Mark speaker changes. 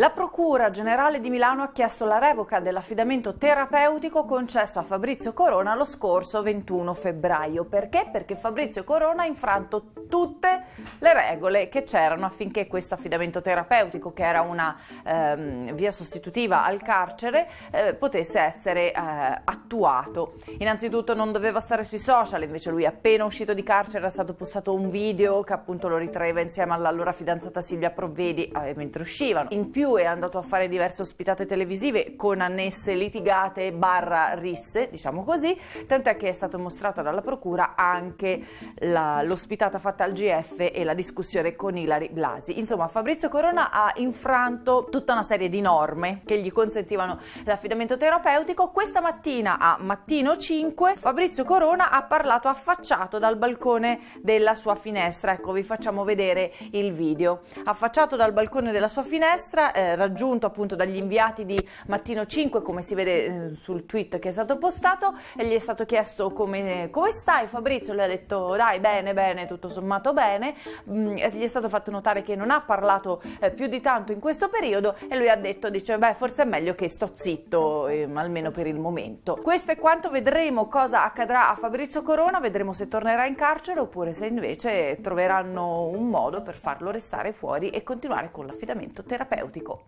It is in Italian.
Speaker 1: La Procura Generale di Milano ha chiesto la revoca dell'affidamento terapeutico concesso a Fabrizio Corona lo scorso 21 febbraio. Perché? Perché Fabrizio Corona ha infranto tutte le regole che c'erano affinché questo affidamento terapeutico, che era una ehm, via sostitutiva al carcere, eh, potesse essere eh, attuato. Innanzitutto non doveva stare sui social, invece lui appena uscito di carcere era stato postato un video che appunto lo ritraeva insieme all'allora fidanzata Silvia Provvedi eh, mentre uscivano. In più più è andato a fare diverse ospitate televisive con annesse litigate barra risse, diciamo così, tant'è che è stato mostrato dalla procura anche l'ospitata fatta al GF e la discussione con Ilari Blasi. Insomma, Fabrizio Corona ha infranto tutta una serie di norme che gli consentivano l'affidamento terapeutico. Questa mattina a mattino 5 Fabrizio Corona ha parlato affacciato dal balcone della sua finestra. Ecco, vi facciamo vedere il video. Affacciato dal balcone della sua finestra, eh, raggiunto appunto dagli inviati di Mattino 5, come si vede eh, sul tweet che è stato postato, e gli è stato chiesto come, come stai. Fabrizio le ha detto dai, bene, bene, tutto sommato bene. Mm, gli è stato fatto notare che non ha parlato eh, più di tanto in questo periodo e lui ha detto, dice, beh, forse è meglio che sto zitto, ehm, almeno per il momento. Questo è quanto vedremo cosa accadrà a Fabrizio Corona, vedremo se tornerà in carcere oppure se invece troveranno un modo per farlo restare fuori e continuare con l'affidamento terapeutico. 個。